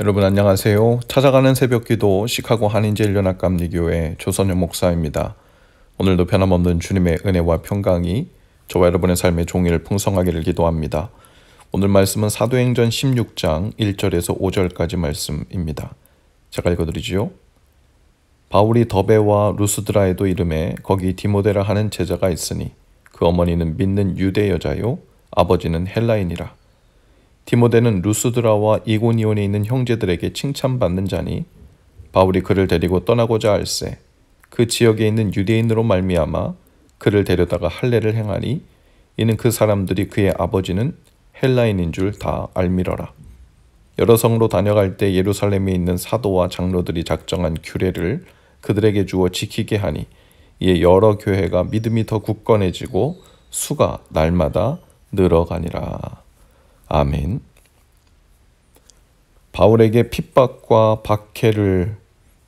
여러분 안녕하세요. 찾아가는 새벽기도 시카고 한인제일연합 감리교회 조선영 목사입니다. 오늘도 변함없는 주님의 은혜와 평강이 저와 여러분의 삶의 종일 풍성하기를 기도합니다. 오늘 말씀은 사도행전 16장 1절에서 5절까지 말씀입니다. 제가 읽어드리지요. 바울이 더베와 루스드라에도 이름에 거기 디모데라 하는 제자가 있으니 그 어머니는 믿는 유대 여자요 아버지는 헬라인이라. 디모데는 루스드라와 이고니온에 있는 형제들에게 칭찬받는 자니 바울이 그를 데리고 떠나고자 할세 그 지역에 있는 유대인으로 말미암아 그를 데려다가 할례를 행하니 이는 그 사람들이 그의 아버지는 헬라인인 줄 다 알미러라. 여러 성으로 다녀갈 때 예루살렘에 있는 사도와 장로들이 작정한 규례를 그들에게 주어 지키게 하니 이에 여러 교회가 믿음이 더 굳건해지고 수가 날마다 늘어가니라. 아멘. 바울에게 핍박과 박해를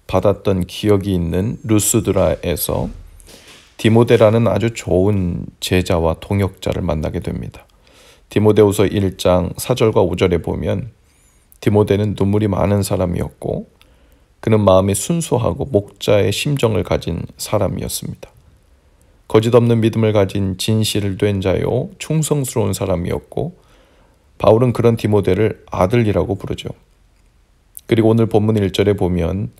받았던 기억이 있는 루스드라에서 디모데라는 아주 좋은 제자와 동역자를 만나게 됩니다. 디모데후서 1장 4절과 5절에 보면 디모데는 눈물이 많은 사람이었고 그는 마음이 순수하고 목자의 심정을 가진 사람이었습니다. 거짓없는 믿음을 가진 진실된 자요 충성스러운 사람이었고 바울은 그런 디모데를 아들이라고 부르죠. 그리고 오늘 본문 1절에 보면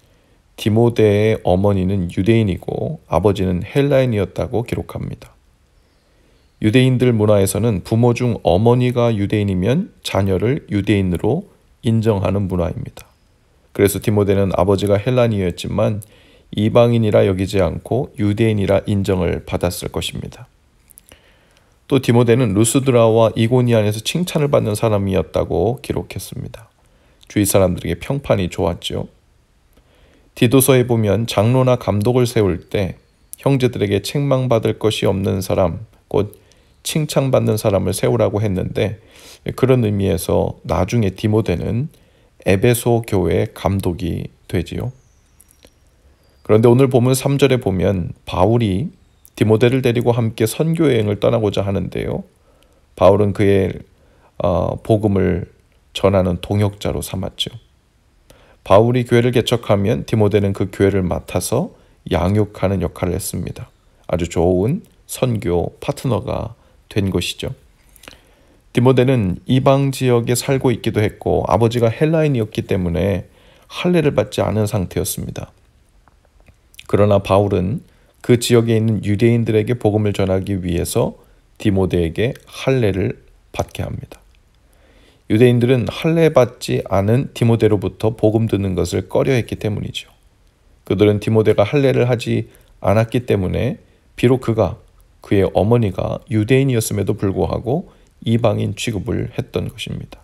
디모데의 어머니는 유대인이고 아버지는 헬라인이었다고 기록합니다. 유대인들 문화에서는 부모 중 어머니가 유대인이면 자녀를 유대인으로 인정하는 문화입니다. 그래서 디모데는 아버지가 헬라니였지만 이방인이라 여기지 않고 유대인이라 인정을 받았을 것입니다. 또 디모데는 루스드라와 이고니안에서 칭찬을 받는 사람이었다고 기록했습니다. 주위 사람들에게 평판이 좋았죠. 디도서에 보면 장로나 감독을 세울 때 형제들에게 책망받을 것이 없는 사람, 곧 칭찬받는 사람을 세우라고 했는데 그런 의미에서 나중에 디모데는 에베소 교회의 감독이 되지요. 그런데 오늘 보면 3절에 보면 바울이 디모데를 데리고 함께 선교 여행을 떠나고자 하는데요. 바울은 그의 어, 복음을 전하는 동역자로 삼았죠. 바울이 교회를 개척하면 디모데는 그 교회를 맡아서 양육하는 역할을 했습니다. 아주 좋은 선교 파트너가 된 것이죠. 디모데는 이방 지역에 살고 있기도 했고 아버지가 헬라인이었기 때문에 할례를 받지 않은 상태였습니다. 그러나 바울은 그 지역에 있는 유대인들에게 복음을 전하기 위해서 디모데에게 할례를 받게 합니다. 유대인들은 할례받지 않은 디모데로부터 복음 듣는 것을 꺼려했기 때문이죠. 그들은 디모데가 할례를 하지 않았기 때문에 비록 그가 그의 어머니가 유대인이었음에도 불구하고 이방인 취급을 했던 것입니다.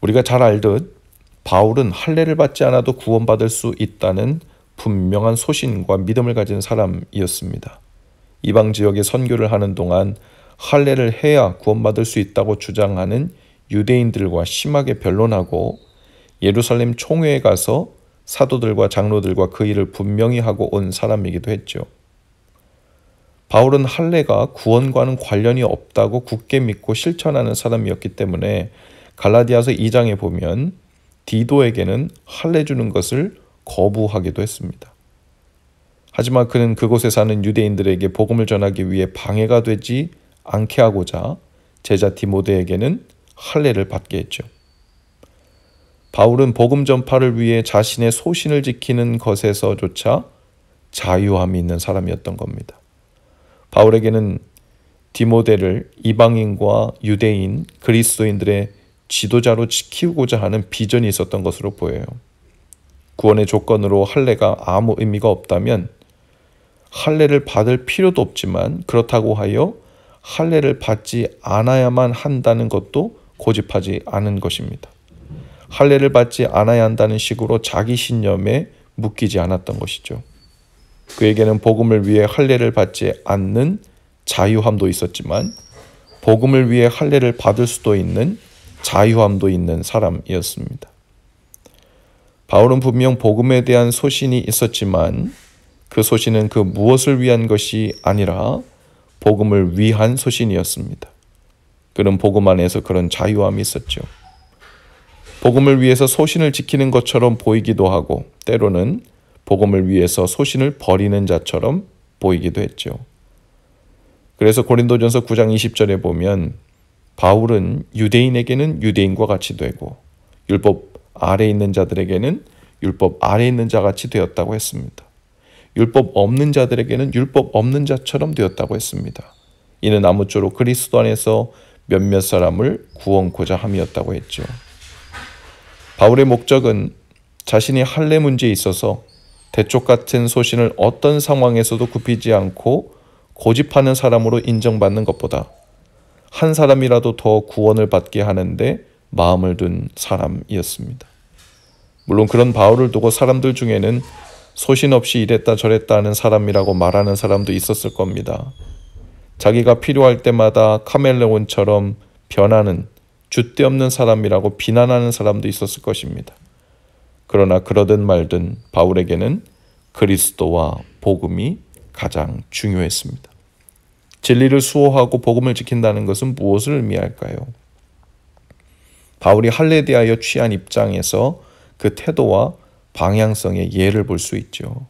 우리가 잘 알듯 바울은 할례를 받지 않아도 구원받을 수 있다는 분명한 소신과 믿음을 가진 사람이었습니다. 이방 지역에 선교를 하는 동안 할례를 해야 구원받을 수 있다고 주장하는 유대인들과 심하게 변론하고 예루살렘 총회에 가서 사도들과 장로들과 그 일을 분명히 하고 온 사람이기도 했죠. 바울은 할례가 구원과는 관련이 없다고 굳게 믿고 실천하는 사람이었기 때문에 갈라디아서 2장에 보면 디도에게는 할례 주는 것을 거부하기도 했습니다. 하지만 그는 그곳에 사는 유대인들에게 복음을 전하기 위해 방해가 되지 않게 하고자 제자 디모데에게는 할례를 받게 했죠. 바울은 복음 전파를 위해 자신의 소신을 지키는 것에서조차 자유함이 있는 사람이었던 겁니다. 바울에게는 디모데를 이방인과 유대인, 그리스도인들의 지도자로 지키고자 하는 비전이 있었던 것으로 보여요. 구원의 조건으로 할례가 아무 의미가 없다면 할례를 받을 필요도 없지만 그렇다고 하여 할례를 받지 않아야만 한다는 것도 고집하지 않은 것입니다. 할례를 받지 않아야 한다는 식으로 자기 신념에 묶이지 않았던 것이죠. 그에게는 복음을 위해 할례를 받지 않는 자유함도 있었지만 복음을 위해 할례를 받을 수도 있는 자유함도 있는 사람이었습니다. 바울은 분명 복음에 대한 소신이 있었지만 그 소신은 그 무엇을 위한 것이 아니라 복음을 위한 소신이었습니다. 그는 복음 안에서 그런 자유함이 있었죠. 복음을 위해서 소신을 지키는 것처럼 보이기도 하고 때로는 복음을 위해서 소신을 버리는 자처럼 보이기도 했죠. 그래서 고린도전서 9장 20절에 보면 바울은 유대인에게는 유대인과 같이 되고 율법 아래 있는 자들에게는 율법 아래 있는 자 같이 되었다고 했습니다. 율법 없는 자들에게는 율법 없는 자처럼 되었다고 했습니다. 이는 아무쪼록 그리스도 안에서 몇몇 사람을 구원고자 함이었다고 했죠. 바울의 목적은 자신이 할례 문제에 있어서 대쪽 같은 소신을 어떤 상황에서도 굽히지 않고 고집하는 사람으로 인정받는 것보다 한 사람이라도 더 구원을 받게 하는데 마음을 둔 사람이었습니다. 물론 그런 바울을 두고 사람들 중에는 소신 없이 이랬다 저랬다 하는 사람이라고 말하는 사람도 있었을 겁니다. 자기가 필요할 때마다 카멜레온처럼 변하는 줏대 없는 사람이라고 비난하는 사람도 있었을 것입니다. 그러나 그러든 말든 바울에게는 그리스도와 복음이 가장 중요했습니다. 진리를 수호하고 복음을 지킨다는 것은 무엇을 의미할까요? 바울이 할례에 대하여 취한 입장에서 그 태도와 방향성의 예를 볼 수 있죠.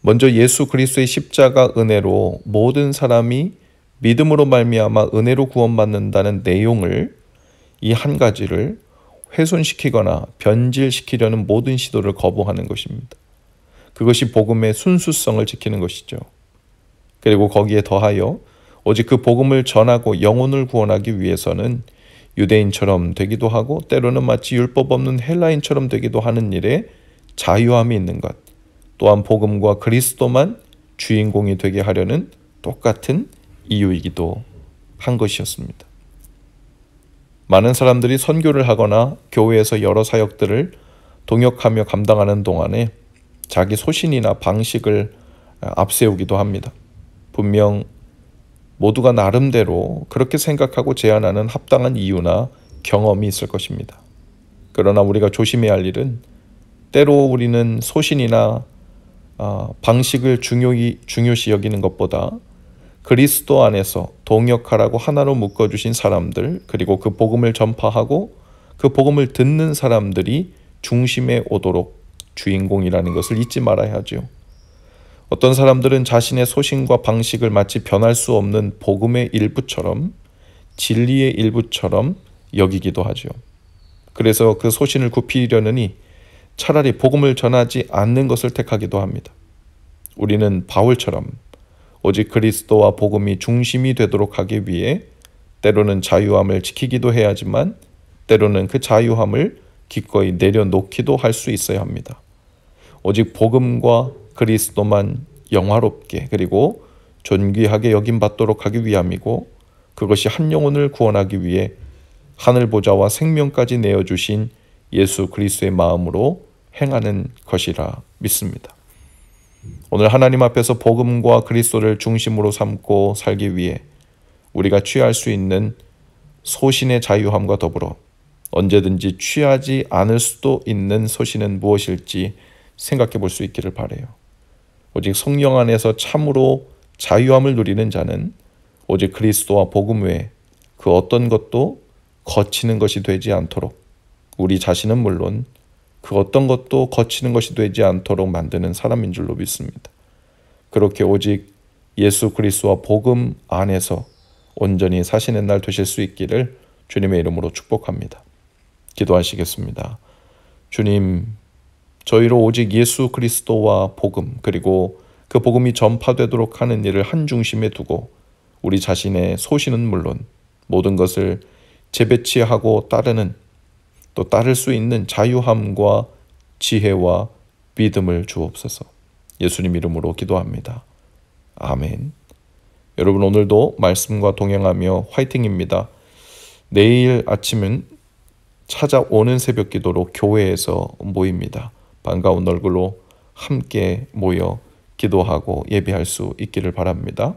먼저 예수 그리스도의 십자가 은혜로 모든 사람이 믿음으로 말미암아 은혜로 구원받는다는 내용을 이 한 가지를 훼손시키거나 변질시키려는 모든 시도를 거부하는 것입니다. 그것이 복음의 순수성을 지키는 것이죠. 그리고 거기에 더하여 오직 그 복음을 전하고 영혼을 구원하기 위해서는 유대인처럼 되기도 하고 때로는 마치 율법 없는 헬라인처럼 되기도 하는 일에 자유함이 있는 것. 또한 복음과 그리스도만 주인공이 되게 하려는 똑같은 이유이기도 한 것이었습니다. 많은 사람들이 선교를 하거나 교회에서 여러 사역들을 동역하며 감당하는 동안에 자기 소신이나 방식을 앞세우기도 합니다. 분명 모두가 나름대로 그렇게 생각하고 제안하는 합당한 이유나 경험이 있을 것입니다. 그러나 우리가 조심해야 할 일은 때로 우리는 소신이나 아, 방식을 중요히, 중요시 여기는 것보다 그리스도 안에서 동역하라고 하나로 묶어주신 사람들, 그리고 그 복음을 전파하고 그 복음을 듣는 사람들이 중심에 오도록 주인공이라는 것을 잊지 말아야 하죠. 어떤 사람들은 자신의 소신과 방식을 마치 변할 수 없는 복음의 일부처럼 진리의 일부처럼 여기기도 하죠. 그래서 그 소신을 굽히려느니 차라리 복음을 전하지 않는 것을 택하기도 합니다. 우리는 바울처럼 오직 그리스도와 복음이 중심이 되도록 하기 위해 때로는 자유함을 지키기도 해야 하지만 때로는 그 자유함을 기꺼이 내려놓기도 할 수 있어야 합니다. 오직 복음과 그리스도만 영화롭게 그리고 존귀하게 여긴받도록 하기 위함이고 그것이 한 영혼을 구원하기 위해 하늘 보좌와 생명까지 내어 주신 예수 그리스도의 마음으로 행하는 것이라 믿습니다. 오늘 하나님 앞에서 복음과 그리스도를 중심으로 삼고 살기 위해 우리가 취할 수 있는 소신의 자유함과 더불어 언제든지 취하지 않을 수도 있는 소신은 무엇일지 생각해 볼 수 있기를 바래요. 오직 성령 안에서 참으로 자유함을 누리는 자는 오직 그리스도와 복음 외에 그 어떤 것도 거치는 것이 되지 않도록 우리 자신은 물론 그 어떤 것도 거치는 것이 되지 않도록 만드는 사람인 줄로 믿습니다. 그렇게 오직 예수 그리스도와 복음 안에서 온전히 사시는 날 되실 수 있기를 주님의 이름으로 축복합니다. 기도하시겠습니다. 주님, 저희로 오직 예수 그리스도와 복음 그리고 그 복음이 전파되도록 하는 일을 한 중심에 두고 우리 자신의 소신은 물론 모든 것을 재배치하고 따르는 또 따를 수 있는 자유함과 지혜와 믿음을 주옵소서. 예수님 이름으로 기도합니다. 아멘. 여러분 오늘도 말씀과 동행하며 화이팅입니다. 내일 아침은 찾아오는 새벽 기도로 교회에서 모입니다. 반가운 얼굴로 함께 모여 기도하고 예배할 수 있기를 바랍니다.